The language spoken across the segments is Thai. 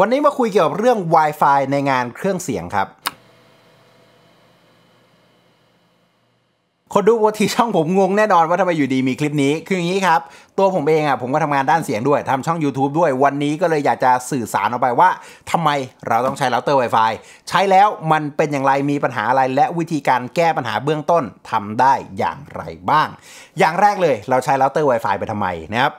วันนี้มาคุยเกี่ยวกับเรื่อง Wi-Fi ในงานเครื่องเสียงครับ คนดูวทีช่องผมงงแน่นอนว่าทำไมอยู่ดีมีคลิปนี้คืออย่างนี้ครับ ตัวผมเองอ่ะผมก็ทำงานด้านเสียงด้วยทำช่อง YouTube ด้วยวันนี้ก็เลยอยากจะสื่อสารออกไปว่าทำไมเราต้องใช้เราเตอร์ Wi-Fi ใช้แล้วมันเป็นอย่างไรมีปัญหาอะไรและวิธีการแก้ปัญหาเบื้องต้นทำได้อย่างไรบ้าง อย่างแรกเลยเราใช้เราเตอร์ Wi-Fi ไปทำไมนะครับ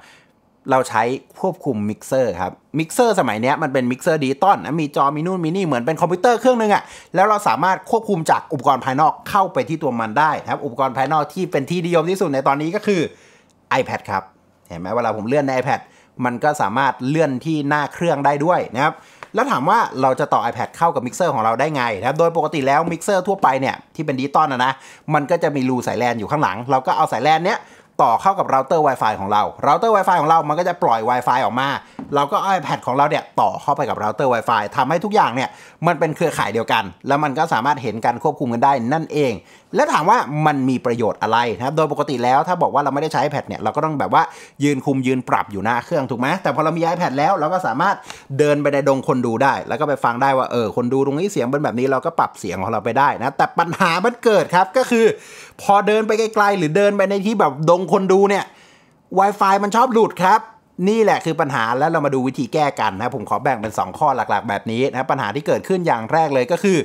เราใช้ควบคุมมิกเซอร์ครับ มิกเซอร์สมัยนี้มันเป็นมิกเซอร์ดิจิตอลนะมีจอมีนู่นมีนี่เหมือนเป็นคอมพิวเตอร์เครื่องนึงอะ่ะแล้วเราสามารถควบคุมจากอุปกรณ์ภายนอกเข้าไปที่ตัวมันได้ครับอุปกรณ์ภายนอกที่เป็นที่นิยมที่สุดในตอนนี้ก็คือ iPad ครับเห็นไหมเวลาผมเลื่อนใน iPad มันก็สามารถเลื่อนที่หน้าเครื่องได้ด้วยนะครับแล้วถามว่าเราจะต่อ iPad เข้ากับมิกเซอร์ของเราได้ไงนะครับโดยปกติแล้วมิกเซอร์ทั่วไปเนี่ยที่เป็นดิจิตอลนะนะมันก็จะมีรูสายแลนอยู่ข้างหลังเราก็เอาสายแลนเนี้ยต่อเข้ากับเราเตอร์ Wi-Fi ของเรา เราเตอร์ Wi-Fi ของเรามันก็จะปล่อย Wi-Fi ออกมาเราก็เอา iPad ของเราเนี่ย ต่อเข้าไปกับเราเตอร์ Wi-Fi ทำให้ทุกอย่างเนี่ยมันเป็นเครือข่ายเดียวกัน แล้วมันก็สามารถเห็นการควบคุมกันได้นั่นเอง และถามว่ามันมีประโยชน์อะไรนะครับ โดยปกติแล้วถ้าบอกว่าเราไม่ได้ใช้ iPad เนี่ยเราก็ต้องแบบว่ายืนคุมยืนปรับอยู่หน้าเครื่องถูกไหมแต่พอเรามี iPad แล้วเราก็สามารถเดินไปในดงคนดูได้ แล้วก็ไปฟังได้ว่าเออคนดูตรงนี้เสียงเป็นแบบนี้เราก็ปรับเสียงของเราไปได้นะ แต่ปัญหามันเกิดครับก็คือ พอเดินไปไกลๆหรือเดินไปในที่แบบดงคนดูเนี่ย Wi-Fi มันชอบหลุดครับนี่แหละคือปัญหาแล้วเรามาดูวิธีแก้กันนะ ผมขอแบ่งเป็น 2 ข้อหลักๆ แบบนี้นะ ปัญหาที่เกิดขึ้นอย่างแรกเลยก็คือ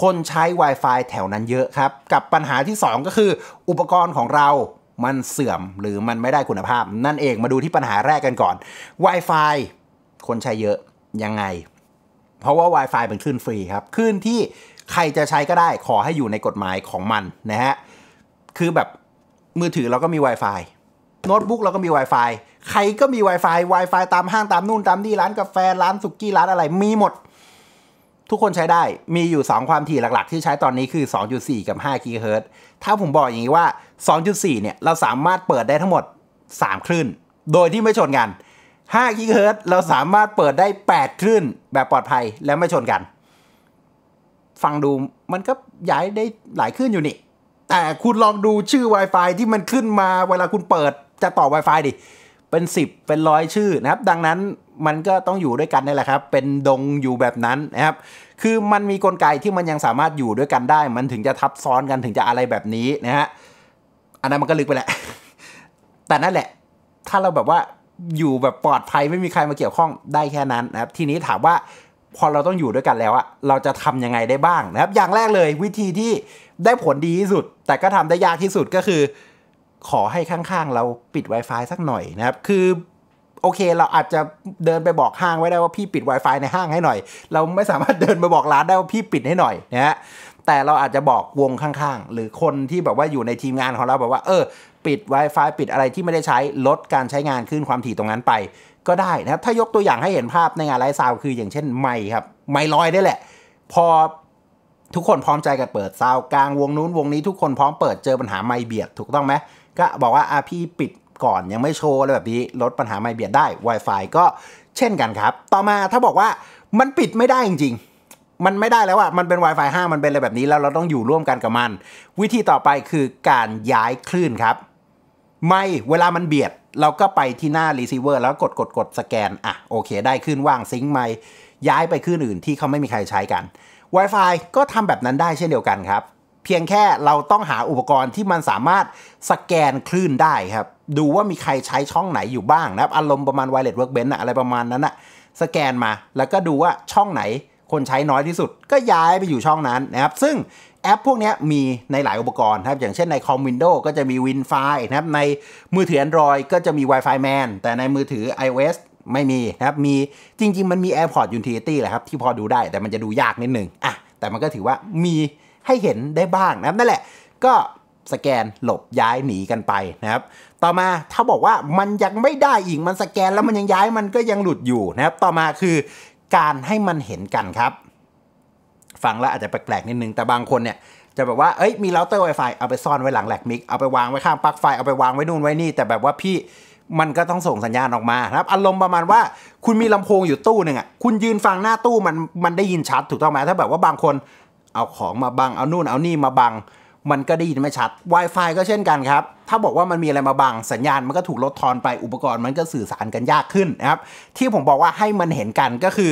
คนใช้ Wi-Fi แถวนั้นเยอะครับ กับปัญหาที่ 2 ก็คือ อุปกรณ์ของเรา มันเสื่อมหรือมันไม่ได้คุณภาพ นั่นเองมาดูที่ปัญหาแรกกันก่อน Wi-Fi คนใช้เยอะ ยังไง เพราะว่า Wi-Fi เป็นคลื่นฟรีครับคลื่นที่ใครจะใช้ก็ได้ขอให้อยู่ในกฎหมายของมันนะฮะคือแบบมือถือเราก็มี Wi-Fi โน้ตบุ๊กเราก็มี Wi-Fi ใครก็มี Wi-Fi Wi-Fi ตามห้างตามนู่นตามนี่ร้านกาแฟร้านสุกี้ร้านอะไรมีหมด ทุกคนใช้ได้มีอยู่ 2 ความถี่หลักๆ ที่ใช้ตอนนี้คือ 2.4 กับ5 g h z ถ้าผมบอกอย่างนี้ว่า 2.4 เนี่ย เราสามารถเปิดได้ทั้งหมด 3 คลื่น โดยที่ไม่ชนกัน5 g h z เราสามารถเปิดได้ 8 คลื่นแบบปลอดภัยและไม่ชนกัน ฟังดูมันก็ย้ายได้หลายคลื่นอยู่นี่แต่คุณลองดูชื่อ Wi-Fi ที่มันขึ้นมา เวลาคุณเปิดจะต่อ Wi-Fi ดิเป็น 10เป็นร้อยชื่อนะครับ ดังนั้นมันก็ต้องอยู่ด้วยกันนี่แหละครับ เป็นดงอยู่แบบนั้นนะครับคือมันมีกลไกที่มันยังสามารถอยู่ด้วยกันได้ มันถึงจะทับซ้อนกันถึงจะอะไรแบบนี้นะฮะอันนั้นมันก็ลึกไปแหละ แต่นั่นแหละถ้าเราแบบว่าอยู่แบบปลอดภัยไม่มีใครมาเกี่ยวข้องได้แค่นั้นนะครับทีนี้ถามว่าพอเราต้องอยู่ด้วยกันแล้วอะเราจะทํำยังไงได้บ้างนะครับอย่างแรกเลยวิธีที่ได้ผลดีที่สุด แต่ก็ทำได้ยากที่สุดก็คือขอให้ข้างๆเราปิด Wi-Fi สักหน่อยนะครับ คือโอเคเราอาจจะเดินไปบอกห้างไว้ได้ว่าพี่ปิด Wi-Fi ในห้างให้หน่อย เราไม่สามารถเดินไปบอกร้านได้ว่าพี่ปิดให้หน่อยนะฮะ แต่เราอาจจะบอกวงข้างๆ หรือคนที่แบบว่าอยู่ในทีมงานของเราแบบว่าเออ ปิด Wi-Fi ปิดอะไรที่ไม่ได้ใช้ลดการใช้งานขึ้นความถี่ตรงนั้นไป ก็ได้นะครับ ถ้ายกตัวอย่างให้เห็นภาพในงานไลฟ์ซาวคืออย่างเช่นไม้ครับไม้ลอยได้แหละ พอทุกคนพร้อมใจกันเปิดซาวกลางวงนู้นวงนี้ทุกคนพร้อมเปิดเจอปัญหาไม้เบียดถูกต้องไหมก็บอกว่าอาพี่ปิดก่อนยังไม่โชว์อะไรแบบนี้ลดปัญหาไม่เบียดได้ Wi-Fi ก็เช่นกันครับ ต่อมาถ้าบอกว่ามันปิดไม่ได้จริง ๆ มันไม่ได้แล้วอะมันเป็น Wi-Fi 5 มันเป็นอะไรแบบนี้ แล้วเราต้องอยู่ร่วมกันกับมัน วิธีต่อไปคือการย้ายคลื่นครับ ไม่เวลามันเบียด เราก็ไปที่หน้า receiver แล้วกดกดกดสแกนอ่ะโอเค ได้ขึ้นว่างซิงค์ไม่ย้ายไปขึ้นอื่น ที่เขาไม่มีใครใช้กัน Wi-Fi ก็ทำแบบนั้นได้เช่นเดียวกันครับเพียงแค่เราต้องหาอุปกรณ์ที่มันสามารถสแกนคลื่นได้ครับดูว่ามีใครใช้ช่องไหนอยู่บ้างนะครับอารมณ์ประมาณ Wireless Workbench อะไรประมาณนั้นอะสแกนมา แล้วก็ดูว่าช่องไหนคนใช้น้อยที่สุด ก็ย้ายไปอยู่ช่องนั้นนะครับซึ่งแอปพวกนี้มีในหลายอุปกรณ์ครับอย่างเช่นในคอมวินโดก็จะมี WinFi นะครับในมือถือ Android ก็จะมี Wi-Fi Man แต่ในมือถือ iOS ไม่มีนะครับมีจริง ๆ มันมี a i r p o d s Utility แหละครับที่พอดูได้แต่มันจะดูยากนิดนึงอ่ะแต่มันก็ถือว่ามีให้เห็นได้บ้างนะครับนั่นแหละก็สแกนหลบย้ายหนีกันไปนะครับต่อมาถ้าบอกว่ามันยังไม่ได้อีกมันสแกนแล้วมันยังย้ายมันก็ยังหลุดอยู่นะครับต่อมาคือการให้มันเห็นกันครับ ฟังแล้วอาจจะแปลกๆนิดนึงแต่บางคนเนี่ยจะแบบว่าเอ้ยมีเราเตอร์ไวไฟเอาไปซ่อนไว้หลังแหลกมิกเอาไปวางไว้ข้างปลั๊กไฟเอาไปวางไว้นู่นไว้นี่แต่แบบว่าพี่มันก็ต้องส่งสัญญาณออกมาครับอารมณ์ประมาณว่า คุณมีลำโพงอยู่ตู้หนึ่งอ่ะคุณยืนฟังหน้าตู้มันมันได้ยินชัดถูกต้องไหมถ้าแบบว่าบางคนเอาของมาบัง เอานู่นเอานี่มาบัง มันก็ได้ยินไม่ชัด Wi-Fi ก็เช่นกันครับ ถ้าบอกว่ามันมีอะไรมาบังสัญญาณมันก็ถูกลดทอนไป อุปกรณ์ มันก็สื่อสารกันยากขึ้นนะครับ ที่ผมบอกว่าให้มันเห็นกันก็คือ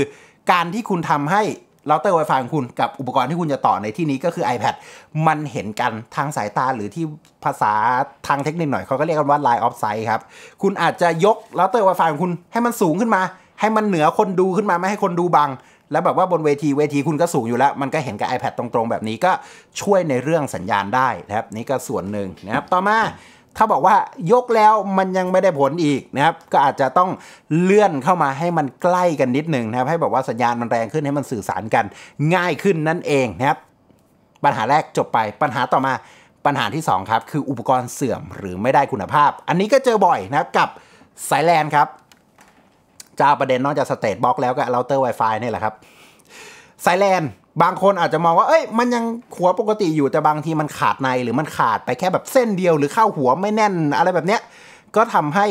การที่คุณทำให้เราเตอร์ไวไฟของคุณ กับอุปกรณ์ที่คุณจะต่อในที่นี้ก็คือ iPad มันเห็นกันทางสายตาหรือที่ภาษาทางเทคนิคหน่อย เขาก็เรียกกันว่า line of sight ครับ คุณอาจจะยกเราเตอร์ไวไฟของคุณ ให้มันสูงขึ้นมา ให้มันเหนือคนดูขึ้นมาไม่ให้คนดูบังแล้วแบบว่าบนเวทีเวทีคุณก็สูงอยู่แล้วมันก็เห็นกับ iPad ตรงๆ แบบนี้ก็ช่วยในเรื่องสัญญาณได้นะครับ นี่ก็ส่วนหนึ่งนะครับ ต่อมา ถ้าบอกว่ายกแล้วมันยังไม่ได้ผลอีกนะครับก็อาจจะต้องเลื่อนเข้ามาให้มันใกล้กันนิดหนึ่งนะครับ ให้บอกว่าสัญญาณมันแรงขึ้นให้มันสื่อสารกันง่ายขึ้นนั่นเองนะครับปัญหาแรกจบไปปัญหาต่อมาปัญหาที่ 2 ครับ คืออุปกรณ์เสื่อมหรือไม่ได้คุณภาพ อันนี้ก็เจอบ่อยนะครับกับสายแลนครับเจ้าประเด็นนอกจากสเตตบล็อกแล้วก็เราเตอร์ Wi-Fi นี่แหละครับสายแลนบางคนอาจจะมองว่าเอ้ยมันยังหัวปกติอยู่แต่บางทีมันขาดในหรือมันขาดไปแค่แบบเส้นเดียว หรือเข้าหัวไม่แน่น อะไรแบบเนี้ยก็ทำให้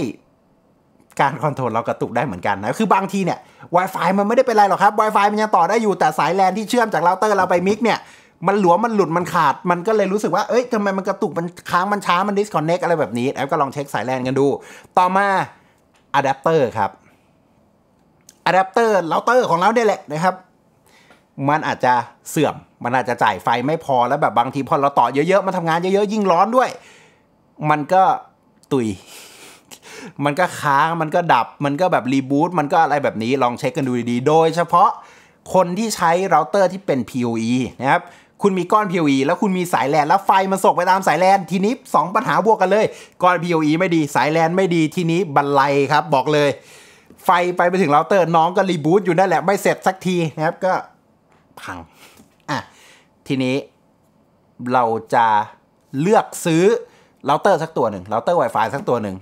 การคอนโทรลเรากระตุกได้เหมือนกันนะคือบางทีเนี่ย Wi-Fi มันไม่ได้เป็นไรหรอกครับ Wi-Fi มันยังต่อได้อยู่แต่สายแลนที่เชื่อมจากเราเตอร์เราไปมิกเนี่ยมันหลวมมันหลุดมันขาดมันก็เลยรู้สึกว่า เอ้ยทำไมมันกระตุกมันค้างมันช้ามันดิสคอนเน็กอะไรแบบนี้แอปก็ลองเช็คสายแลนกันดูต่อมาอะแดปเตอร์ครับอะแดปเตอร์เราเตอร์ของเราได้แหละนะครับมันอาจจะเสื่อมมันอาจจะจ่ายไฟไม่พอแล้วแบบบางที พอเราต่อเยอะๆ มันทำงานเยอะๆ ยิ่งร้อนด้วย มันก็ตุยมันก็ค้างมันก็ดับมันก็แบบรีบูตมันก็อะไรแบบนี้ลองเช็คกันดูดีๆ โดยเฉพาะคนที่ใช้เราเตอร์ที่เป็น PoE นะครับคุณมีก้อน POE แล้วคุณมีสายแลน แล้วไฟมันส่งไปตามสายแลนทีนี้2ปัญหาบวกกันเลยก้อน POE ไม่ดีสายแลนไม่ดีทีนี้บันไลครับ บอกเลยไฟไปไปถึงเราเตอร์น้องก็รีบูตอยู่นั่นแหละ ไม่เสร็จสักทีนะครับก็พัง อ่ะ ทีนี้ เราจะเลือกซื้อเราเตอร์ สักตัวหนึ่งเราเตอร์ Wi-Fi สักตัวหนึ่ง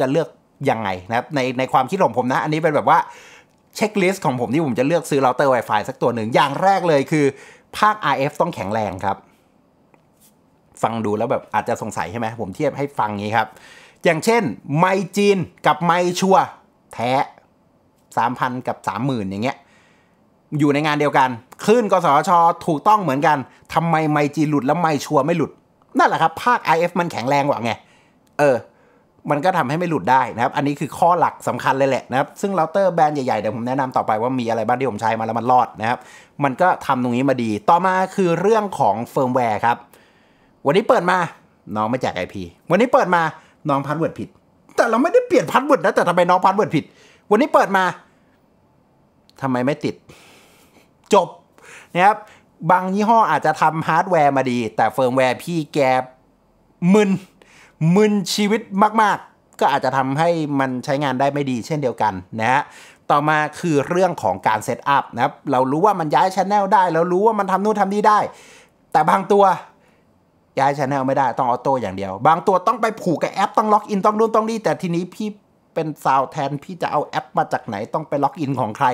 จะเลือก ยังไงนะครับ ในในความคิดของผมนะ อันนี้เป็นแบบว่าเช็คลิสต์ของผมที่ผมจะเลือกซื้อเราเตอร์ Wi-Fi สักตัวหนึ่ง อย่างแรกเลยคือภาค RF ต้องแข็งแรงครับ ฟังดูแล้วแบบอาจจะสงสัยใช่ไหมผมเทียบให้ฟังนี้ครับ อย่างเช่นไมจีนกับไมชัวแท้สามพันกับสามหมื่นอย่างเงี้ย อยู่ในงานเดียวกันคลื่นกสทชถูกต้องเหมือนกันทำไมไมจีหลุดแล้วไมชัวไม่หลุด นั่นแหละครับ ภาค IF มันแข็งแรงกว่าไง เออ มันก็ทำให้ไม่หลุดได้นะครับ อันนี้คือข้อหลักสำคัญเลยแหละนะครับ ซึ่งเราเตอร์แบรนด์ใหญ่ๆเดี๋ยวผมแนะนำต่อไปว่ามีอะไรบ้างที่ผมใช้มาแล้วมันรอดนะครับ มันก็ทำตรงนี้มาดี ต่อมาคือเรื่องของเฟิร์มแวร์ครับ วันนี้เปิดมาน้องไม่แจก IP วันนี้เปิดมาน้องพาสเวิร์ดผิดแต่เราไม่ได้เปลี่ยนพาสเวิร์ดนะ แต่ทำไมน้องพาสเวิร์ดผิด วันนี้เปิดมาทำไมไม่ติด จบนะครับบางยี่ห้ออาจจะทำฮาร์ดแวร์มาดี แต่เฟิร์มแวร์พี่แกมึน มึนชีวิตมาก ๆ ก็อาจจะทำให้มันใช้งานได้ไม่ดี เช่นเดียวกันนะฮะต่อมาคือเรื่องของการเซตอัพนะครับเรารู้ว่ามันย้ายชแนลได้เรารู้ว่ามันทำนู่นทำนี่ได้ แต่บางตัวย้ายชแนลไม่ได้ ต้องออโต้อย่างเดียว บางตัวต้องไปผูกกับแอปต้องล็อกอินต้องนู่นต้องนี่แต่ทีนี้พี่เป็นซาวแทนพี่จะเอาแอปมาจากไหนต้องไปล็อกอินของใคร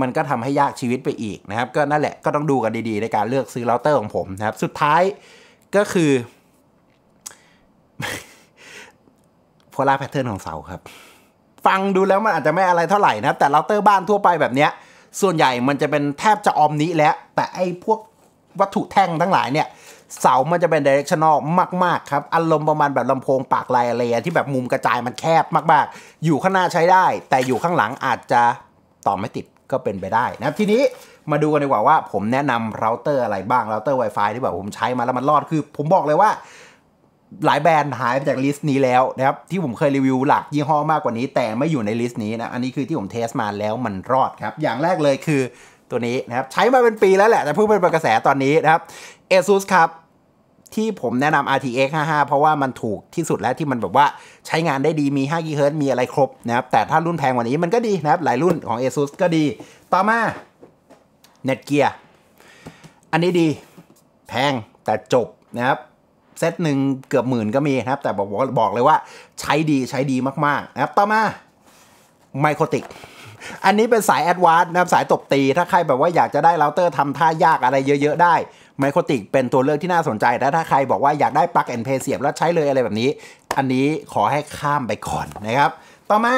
มันก็ทำให้ยากชีวิตไปอีกนะครับ ก็นั่นแหละก็ต้องดูกันดีๆในการเลือกซื้อเราเตอร์ของผมนะครับ สุดท้ายก็คือโพลาร์แพทเทิร์นของเสาครับ ฟังดูแล้วมันอาจจะไม่อะไรเท่าไหร่นะแต่เราเตอร์บ้านทั่วไปแบบเนี้ยส่วนใหญ่มันจะเป็นแทบจะออมนี้แล้วแต่ไอ้พวกวัตถุแท่งทั้งหลายเนี่ยเสามันจะเป็นเดเรคชั่นอลมาก ๆ ครับอารมณ์ประมาณแบบลำโพงปากลายอะไร ที่แบบมุมกระจายมันแคบ มาก ๆ อยู่ข้างหน้าใช้ได้ แต่อยู่ข้างหลังอาจจะต่อไม่ติดก็เป็นไปได้นะครับทีนี้มาดูกันดีกว่าว่า ผมแนะนำเราเตอร์อะไรบ้างเราเตอร์ Wi-Fi ที่แบบผมใช้มาแล้วมันรอดคือ ผมบอกเลยว่า หลายแบรนด์หายไปจากลิสต์นี้แล้วนะครับที่ผมเคยรีวิวหลักยี่ห้อมากกว่านี้ แต่ไม่อยู่ในลิสต์นี้นะอันนี้คือที่ผมเทสมาแล้วมันรอดครับอย่างแรกเลยคือตัวนี้นะครับใช้มาเป็นปีแล้วแหละแต่เพิ่งเป็นกระแสตอนนี้นะครับ ASUS ครับที่ผมแนะนำ RTX 55เพราะว่ามันถูกที่สุดแล้วที่มันแบบว่าใช้งานได้ดีมี5 g h z มีอะไรครบนะครับแต่ถ้ารุ่นแพงกว่านี้มันก็ดีนะครับหลายรุ่นของ ASUS ก็ดี ต่อมา Netgear อันนี้ดี แพง แต่จบนะครับเซตหนึ่งเกือบหมื่นก็มีนะครับแต่บอกบอกเลยว่าใช้ดีใช้ดีมากๆนะครับต่อมาไมโครติกอันนี้เป็นสายแอดวานซ์นะครับสายตบตี ถ้าใครแบบว่าอยากจะได้เราเตอร์ทำท่ายากอะไรเยอะๆได้ไมโครติกเป็นตัวเลือกที่น่าสนใจแต่ถ้าใครบอกว่าอยากได้ปลั๊กแอนเพเสียบแล้วใช้เลยอะไรแบบนี้ อันนี้ขอให้ข้ามไปก่อนนะครับ ต่อมา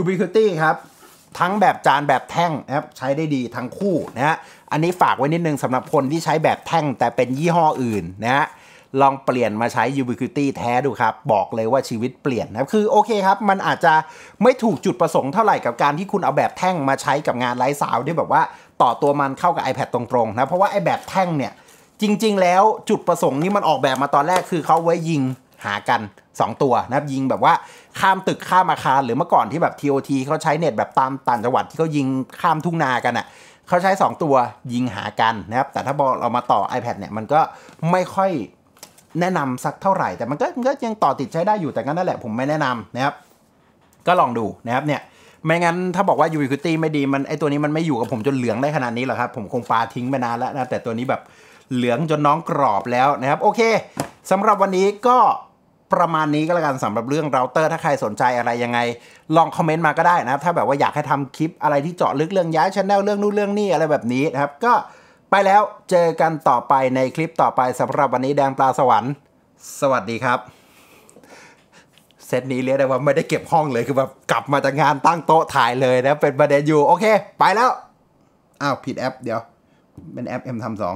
Ubiquity ครับ ทั้งแบบจานแบบแท่งนะครับใช้ได้ดีทั้งคู่นะฮะ อันนี้ฝากไว้นิดนึงสำหรับคนที่ใช้แบบแท่งแต่เป็นยี่ห้ออื่นนะฮะลองเปลี่ยนมาใช้ Ubiquity แท้ดูครับ บอกเลยว่าชีวิตเปลี่ยนนะคือโอเคครับ มันอาจจะไม่ถูกจุดประสงค์เท่าไหร่กับการที่คุณเอาแบบแท่งมาใช้กับงานไร้สาวที่แบบว่าต่อตัวมันเข้ากับ iPad ตรง ๆ นะ เพราะว่าไอแบบแท่งเนี่ย จริง ๆ แล้วจุดประสงค์นี่มันออกแบบมาตอนแรกคือเขาไว้ยิงหากัน 2 ตัวนะยิงแบบว่าข้ามตึกข้ามอาคารหรือเมื่อก่อนที่แบบ TOT เขาใช้เน็ตแบบตามต่างจังหวัดที่เขายิงข้ามทุ่งนากันอะ่ะเขาใช้ 2 ตัวยิงหากันนะครับ แต่ถ้าบอกเรามาต่อ iPad เนี่ยมันก็ไม่ค่อยแนะนำสักเท่าไหร่ แต่มันก็ยังต่อติดใช้ได้อยู่แต่ก็นั่นแหละ ผมไม่แนะนำนะครับก็ลองดูนะครับเนี่ยไม่งั้นถ้าบอกว่ายูคิตี้ไม่ดีมันไอตัวนี้มันไม่อยู่กับผมจนเหลืองได้ขนาดนี้หรอครับผมคงปาทิ้งไปนานแล้วนะแต่ตัวนี้แบบเหลืองจนน้องกรอบแล้วนะครับโอเคสำหรับวันนี้ก็ประมาณนี้ก็แล้วกันสำหรับเรื่องเราเตอร์ ถ้าใครสนใจอะไรยังไง ลองคอมเมนต์มาก็ได้นะครับ ถ้าแบบว่าอยากให้ทำคลิปอะไรที่เจาะลึกเรื่องย้ายชแนลเรื่องนู้นเรื่องนี่อะไรแบบนี้นะครับก็ไปแล้วเจอกันต่อไปในคลิปต่อไปสำหรับวันนี้แดงปลาสวรรค์ สวัสดีครับเซตนี้เรียกได้ว่าไม่ได้เก็บห้องเลย คือแบบกลับมาจากงานตั้งโต๊ะถ่ายเลยนะ เป็นประเด็นอยู่ โอเค ไปแล้ว อ้าว ผิดแอปเดี๋ยวเป็นแอป M ทำสอง